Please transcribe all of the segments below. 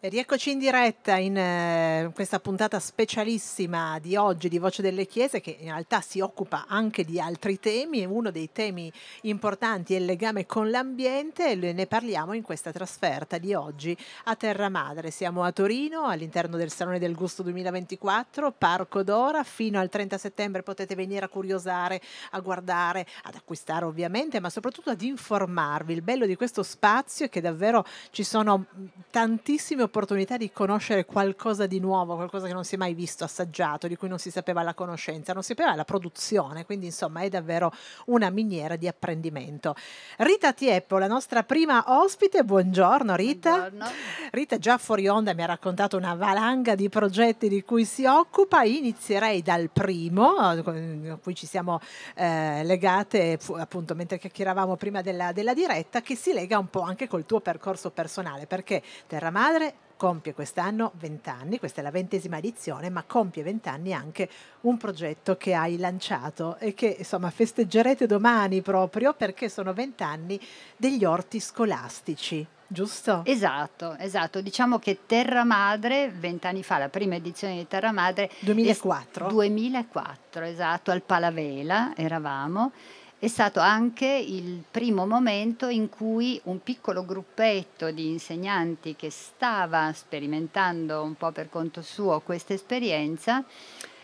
Rieccoci in diretta in eh, questa puntata specialissima di oggi di Voce delle Chiese che in realtà si occupa anche di altri temi uno dei temi importanti è il legame con l'ambiente e ne parliamo in questa trasferta di oggi a Terra Madre. Siamo a Torino all'interno del Salone del Gusto 2024, Parco d'Ora, fino al 30 settembre potete venire a curiosare, a guardare, ad acquistare ovviamente ma soprattutto ad informarvi. Il bello di questo spazio è che davvero ci sono tantissime l'opportunità di conoscere qualcosa di nuovo, qualcosa che non si è mai visto, assaggiato, di cui non si sapeva la conoscenza, non si sapeva la produzione, quindi insomma è davvero una miniera di apprendimento. Rita Tieppo, la nostra prima ospite, buongiorno Rita. Buongiorno. Rita già fuori onda mi ha raccontato una valanga di progetti di cui si occupa, inizierei dal primo, a cui ci siamo eh, legate appunto mentre chiacchieravamo prima della, della diretta, che si lega un po' anche col tuo percorso personale, perché Terra Madre compie quest'anno 20 anni, questa è la ventesima edizione, ma compie 20 anni anche un progetto che hai lanciato e che insomma festeggerete domani proprio perché sono 20 anni degli orti scolastici. Giusto? Esatto, esatto. Diciamo che Terra Madre, vent'anni fa, la prima edizione di Terra Madre. 2004. 2004, esatto, al Palavela eravamo è stato anche il primo momento in cui un piccolo gruppetto di insegnanti che stava sperimentando un po' per conto suo questa esperienza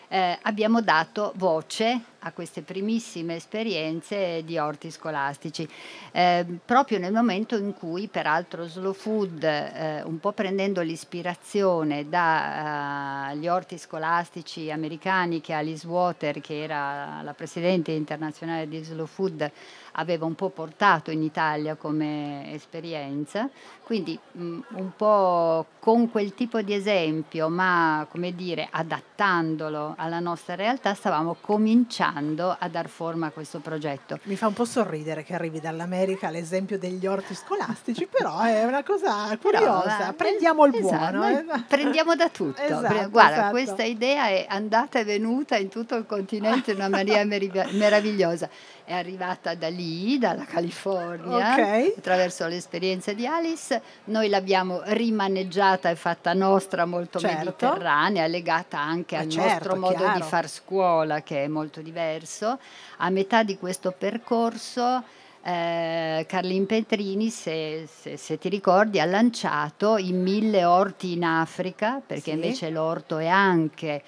eh, abbiamo dato voce a queste primissime esperienze di orti scolastici, eh, proprio nel momento in cui peraltro Slow Food, eh, un po' prendendo l'ispirazione dagli eh, orti scolastici americani che Alice Water, che era la presidente internazionale di Slow Food, aveva un po' portato in Italia come esperienza, quindi mh, mm, un po' con quel tipo di esempio, ma come dire adattandolo alla nostra realtà, stavamo cominciando aiutando a dar forma a questo progetto. Mi fa un po' sorridere che arrivi dall'America l'esempio degli orti scolastici, però è una cosa curiosa. Però, prendiamo il esatto, buono. Eh. Prendiamo da tutto. Esatto, Guarda, esatto. questa idea è andata e venuta in tutto il continente in una maniera meravigliosa. È arrivata da lì, dalla California, okay. attraverso l'esperienza di Alice. Noi l'abbiamo rimaneggiata e fatta nostra molto certo. mediterranea, legata anche eh, al certo, nostro modo chiaro. di far scuola, che è molto diverso diverso. A metà di questo percorso eh, Carlin Petrini, se, se, se, ti ricordi, ha lanciato i mille orti in Africa, perché sì. invece l'orto è anche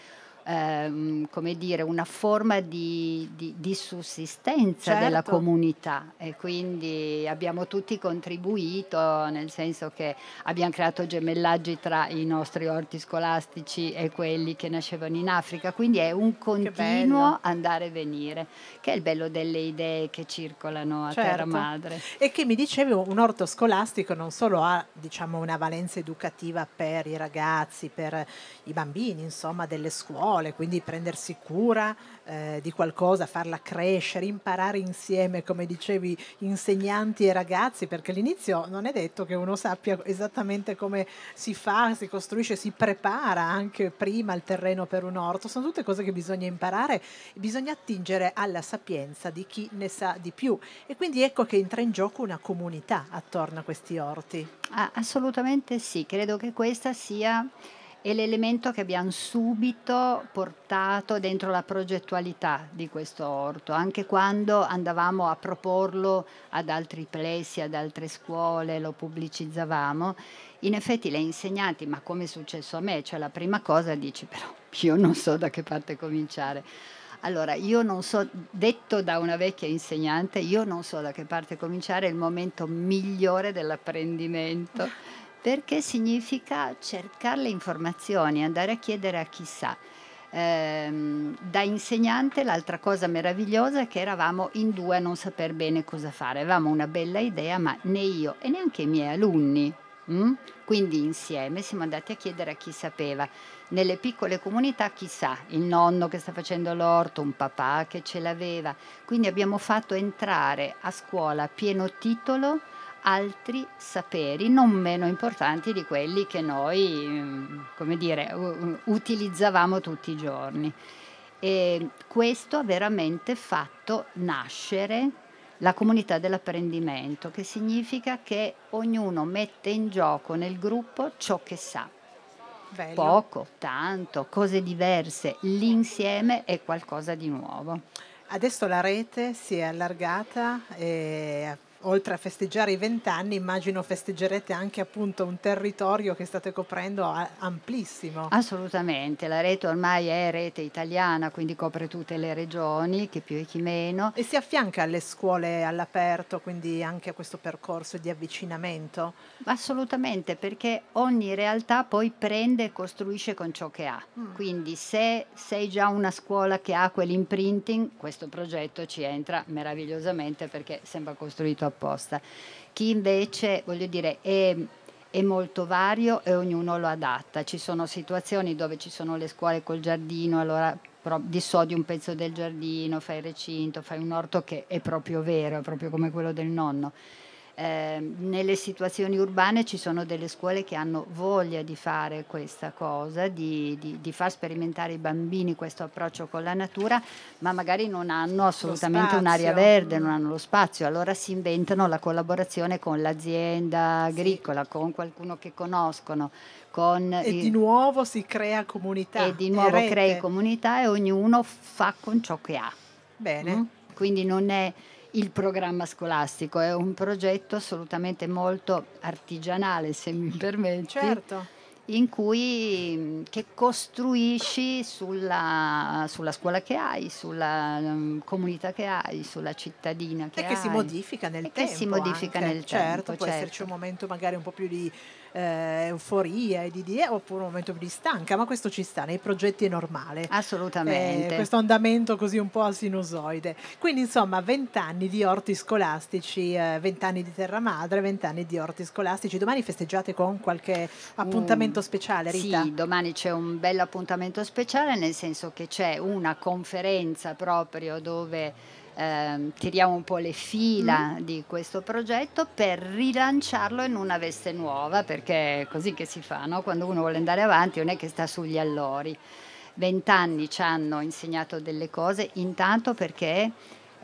ehm, come dire, una forma di, di, di sussistenza certo. della comunità e quindi abbiamo tutti contribuito nel senso che abbiamo creato gemellaggi tra i nostri orti scolastici e quelli che nascevano in Africa, quindi è un continuo andare e venire, che è il bello delle idee che circolano a certo. terra madre. E che mi dicevi un orto scolastico non solo ha diciamo, una valenza educativa per i ragazzi, per i bambini, insomma, delle scuole, parole, quindi prendersi cura eh, di qualcosa, farla crescere, imparare insieme, come dicevi, insegnanti e ragazzi, perché all'inizio non è detto che uno sappia esattamente come si fa, si costruisce, si prepara anche prima il terreno per un orto, sono tutte cose che bisogna imparare, bisogna attingere alla sapienza di chi ne sa di più e quindi ecco che entra in gioco una comunità attorno a questi orti. Ah, assolutamente sì, credo che questa sia è l'elemento che abbiamo subito portato dentro la progettualità di questo orto, anche quando andavamo a proporlo ad altri plessi, ad altre scuole, lo pubblicizzavamo. In effetti le insegnanti, ma come è successo a me, cioè la prima cosa dici però io non so da che parte cominciare. Allora, io non so, detto da una vecchia insegnante, io non so da che parte cominciare, è il momento migliore dell'apprendimento perché significa cercare le informazioni, andare a chiedere a chissà. Ehm, da insegnante l'altra cosa meravigliosa è che eravamo in due a non saper bene cosa fare, avevamo una bella idea ma né io e neanche i miei alunni Mm? Quindi insieme siamo andati a chiedere a chi sapeva. Nelle piccole comunità chissà, il nonno che sta facendo l'orto, un papà che ce l'aveva. Quindi abbiamo fatto entrare a scuola a pieno titolo altri saperi non meno importanti di quelli che noi, mm, come dire, utilizzavamo tutti i giorni. E questo ha veramente fatto nascere la comunità dell'apprendimento, che significa che ognuno mette in gioco nel gruppo ciò che sa. Bello. Poco, tanto, cose diverse, l'insieme è qualcosa di nuovo. Adesso la rete si è allargata e oltre a festeggiare i vent'anni, immagino festeggerete anche appunto un territorio che state coprendo a- amplissimo. Assolutamente, la rete ormai è rete italiana, quindi copre tutte le regioni, chi più e chi meno. E si affianca alle scuole all'aperto, quindi anche a questo percorso di avvicinamento? Assolutamente, perché ogni realtà poi prende e costruisce con ciò che ha. Mm. Quindi se sei già una scuola che ha quell'imprinting, questo progetto ci entra meravigliosamente perché sembra costruito apposta proposta. Chi invece, voglio dire, è è molto vario e ognuno lo adatta. Ci sono situazioni dove ci sono le scuole col giardino, allora dissodi un pezzo del giardino, fai il recinto, fai un orto che è proprio vero, è proprio come quello del nonno. Ehm, nelle situazioni urbane ci sono delle scuole che hanno voglia di fare questa cosa, di, di, di far sperimentare i bambini questo approccio con la natura, ma magari non hanno assolutamente un'area verde, non hanno lo spazio, allora si inventano la collaborazione con l'azienda agricola, sì. con qualcuno che conoscono. e il... di nuovo si crea comunità. E di nuovo crei comunità e ognuno fa con ciò che ha. Bene. Mm? Quindi non è il programma scolastico, è un progetto assolutamente molto artigianale, se mi permetti. Certo. In cui mm, che costruisci sulla, sulla scuola che hai, sulla um, comunità che hai, sulla cittadina che e hai. E che si modifica nel e tempo. Che si modifica anche. nel certo, tempo. Può certo, può esserci un momento magari un po' più di eh, euforia e di dire oppure un momento di stanca, ma questo ci sta, nei progetti è normale. Assolutamente. Eh, questo andamento così un po' a sinusoide. Quindi insomma, vent'anni di orti scolastici, eh, vent'anni di terra madre, vent'anni di orti scolastici. Domani festeggiate con qualche appuntamento mm, speciale, Rita? Sì, domani c'è un bel appuntamento speciale, nel senso che c'è una conferenza proprio dove eh, tiriamo un po' le fila mm. di questo progetto per rilanciarlo in una veste nuova, perché è così che si fa, no? quando uno vuole andare avanti non è che sta sugli allori. Vent'anni ci hanno insegnato delle cose, intanto perché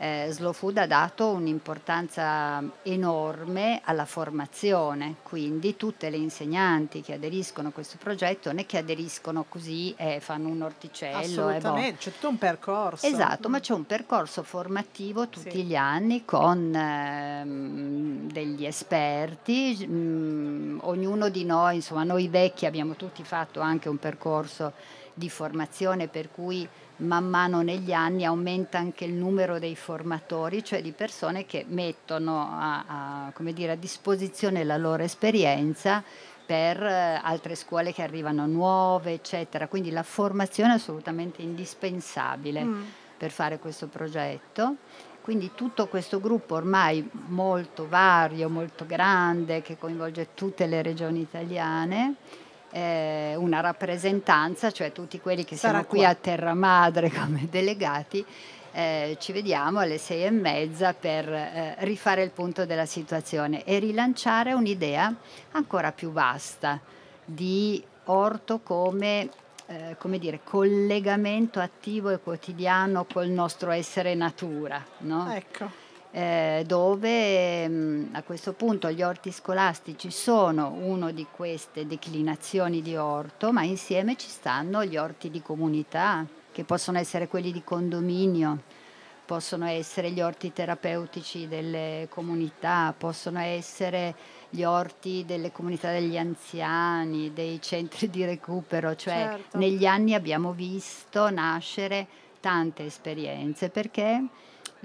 eh, Slow Food ha dato un'importanza enorme alla formazione, quindi tutte le insegnanti che aderiscono a questo progetto non è che aderiscono così e eh, fanno un orticello. Eh, boh. Assolutamente, boh. c'è tutto un percorso. Esatto, mm. ma c'è un percorso formativo tutti sì. gli anni con ehm, degli esperti, mh, mm, ognuno di noi, insomma noi vecchi abbiamo tutti fatto anche un percorso di formazione per cui man mano negli anni aumenta anche il numero dei formati formatori, cioè di persone che mettono a, a, dire, a disposizione la loro esperienza per eh, altre scuole che arrivano nuove, eccetera. Quindi la formazione è assolutamente indispensabile mm. per fare questo progetto. Quindi tutto questo gruppo ormai molto vario, molto grande, che coinvolge tutte le regioni italiane, eh, una rappresentanza, cioè tutti quelli che Sarà siamo qui a Terra Madre come delegati, eh, ci vediamo alle sei e mezza per eh, rifare il punto della situazione e rilanciare un'idea ancora più vasta di orto come, eh, come dire, collegamento attivo e quotidiano col nostro essere natura. No? Ecco. Eh, dove mm, a questo punto gli orti scolastici sono una di queste declinazioni di orto, ma insieme ci stanno gli orti di comunità, che possono essere quelli di condominio, possono essere gli orti terapeutici delle comunità, possono essere gli orti delle comunità degli anziani, dei centri di recupero, cioè certo. negli anni abbiamo visto nascere tante esperienze perché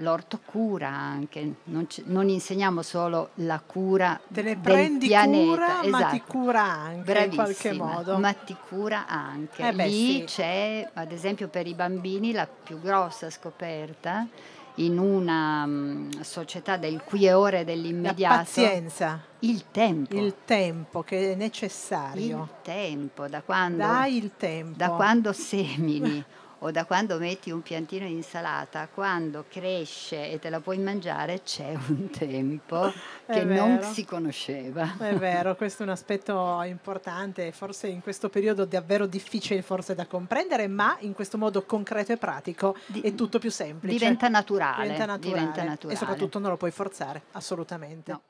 l'ortocura anche, non, c- non, insegniamo solo la cura Te ne prendi pianeta, cura, esatto. ma ti cura anche Bravissima, in qualche modo. Ma ti cura anche. Eh beh, Lì sì. c'è, ad esempio per i bambini, la più grossa scoperta in una um, società del qui e ora e dell'immediato. La pazienza. Il tempo. Il tempo che è necessario. Il tempo, da quando, da tempo. Da quando semini o da quando metti un piantino in insalata, quando cresce e te la puoi mangiare c'è un tempo che vero. non si conosceva. È vero, questo è un aspetto importante, forse in questo periodo davvero difficile forse da comprendere, ma in questo modo concreto e pratico Di- è tutto più semplice. Diventa naturale, diventa naturale. Diventa naturale. E soprattutto non lo puoi forzare, assolutamente. No.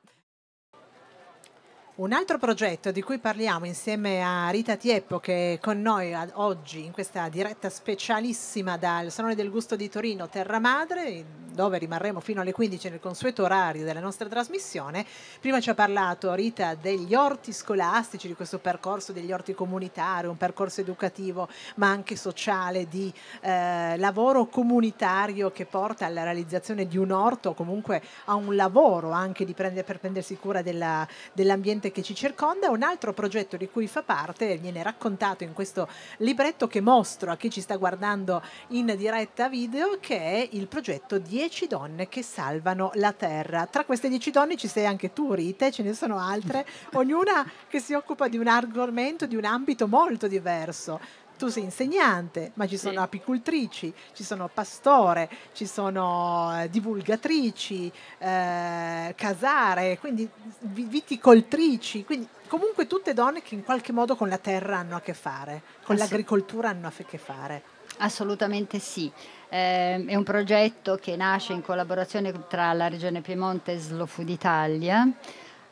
Un altro progetto di cui parliamo insieme a Rita Tieppo che è con noi oggi in questa diretta specialissima dal Salone del Gusto di Torino Terra Madre, dove rimarremo fino alle 15 nel consueto orario della nostra trasmissione. Prima ci ha parlato Rita degli orti scolastici, di questo percorso degli orti comunitari, un percorso educativo ma anche sociale di eh, lavoro comunitario che porta alla realizzazione di un orto, comunque a un lavoro anche prendere, per prendersi cura della, dell'ambiente che ci circonda. Un altro progetto di cui fa parte viene raccontato in questo libretto che mostro a chi ci sta guardando in diretta video che è il progetto 10 10 donne che salvano la terra. Tra queste dieci donne ci sei anche tu, Rite, ce ne sono altre, ognuna che si occupa di un argomento, di un ambito molto diverso tu sei insegnante, ma ci sono sì. apicultrici, ci sono pastore, ci sono eh, divulgatrici, eh, casare, quindi viticoltrici, quindi comunque tutte donne che in qualche modo con la terra hanno a che fare, con l'agricoltura hanno a che fare. Assolutamente sì. Eh, è un progetto che nasce in collaborazione tra la Regione Piemonte e Slow Food Italia.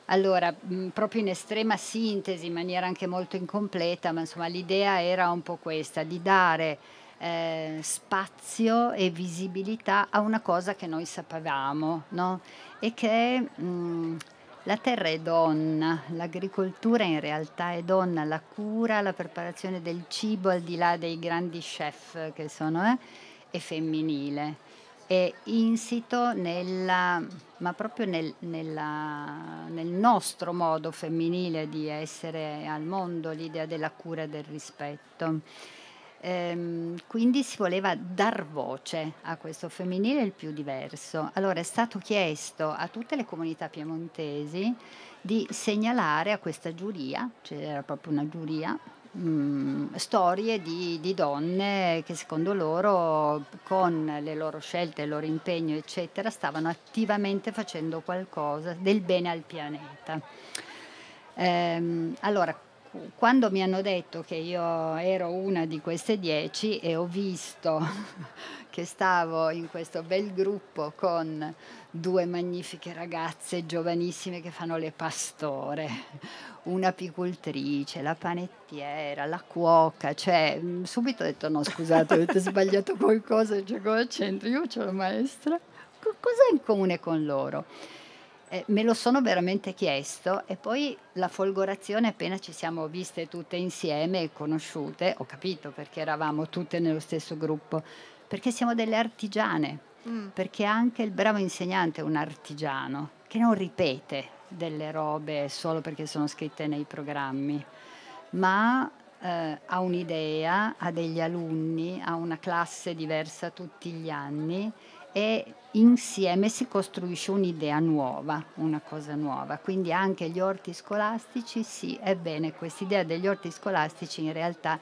Allora, mh, proprio in estrema sintesi, in maniera anche molto incompleta, ma insomma l'idea era un po' questa, di dare eh, spazio e visibilità a una cosa che noi sapevamo no? e che mh, la terra è donna, l'agricoltura in realtà è donna, la cura, la preparazione del cibo al di là dei grandi chef che sono, eh, è femminile è insito nella, ma proprio nel, nella, nel, nostro modo femminile di essere al mondo, l'idea della cura e del rispetto. Ehm, quindi si voleva dar voce a questo femminile il più diverso. Allora è stato chiesto a tutte le comunità piemontesi di segnalare a questa giuria, c'era cioè proprio una giuria, mh, mm, storie di, di, donne che secondo loro con le loro scelte, il loro impegno eccetera stavano attivamente facendo qualcosa del bene al pianeta. Ehm, allora quando mi hanno detto che io ero una di queste dieci e ho visto che stavo in questo bel gruppo con due magnifiche ragazze giovanissime che fanno le pastore, un'apicultrice, la panettiera, la cuoca, cioè mm, subito ho detto no scusate avete sbagliato qualcosa, cioè cosa c'entro? Io c'ho la maestra, cosa in comune con loro? Eh, me lo sono veramente chiesto e poi la folgorazione appena ci siamo viste tutte insieme e conosciute, ho capito perché eravamo tutte nello stesso gruppo, perché siamo delle artigiane, mm. perché anche il bravo insegnante è un artigiano che non ripete delle robe solo perché sono scritte nei programmi, ma eh, ha un'idea, ha degli alunni, ha una classe diversa tutti gli anni e insieme si costruisce un'idea nuova, una cosa nuova. Quindi anche gli orti scolastici, sì, ebbene, quest'idea degli orti scolastici in realtà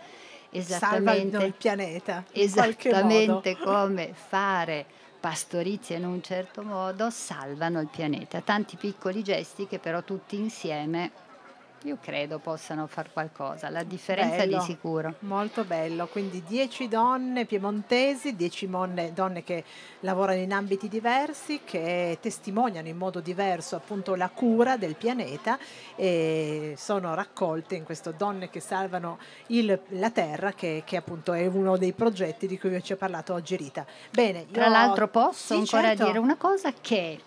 esattamente il pianeta, esattamente come fare pastorizia in un certo modo salvano il pianeta. Tanti piccoli gesti che però tutti insieme io credo possano far qualcosa, la differenza bello, di sicuro. Molto bello, quindi 10 donne piemontesi, 10 donne che lavorano in ambiti diversi, che testimoniano in modo diverso appunto la cura del pianeta e sono raccolte in questo Donne che salvano il, la Terra, che, che, appunto è uno dei progetti di cui ci ha parlato oggi Rita. Bene, Tra l'altro posso sì, ancora certo. dire una cosa che...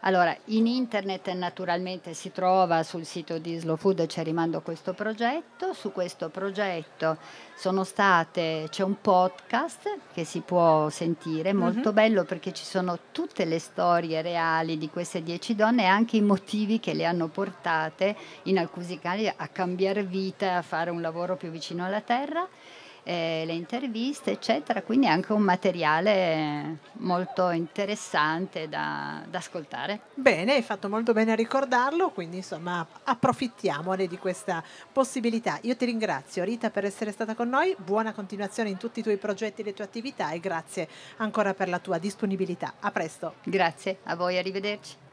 Allora, in internet naturalmente si trova sul sito di Slow Food, ci rimando questo progetto, su questo progetto state, c'è un podcast che si può sentire, mhm. molto mm-hmm. bello perché ci sono tutte le storie reali di queste dieci donne e anche i motivi che le hanno portate in alcuni casi a cambiare vita, a fare un lavoro più vicino alla terra eh, le interviste, eccetera, quindi è anche un materiale molto interessante da, da, ascoltare. Bene, hai fatto molto bene a ricordarlo, quindi insomma approfittiamone di questa possibilità. Io ti ringrazio Rita per essere stata con noi, buona continuazione in tutti i tuoi progetti e le tue attività e grazie ancora per la tua disponibilità. A presto. Grazie a voi, arrivederci.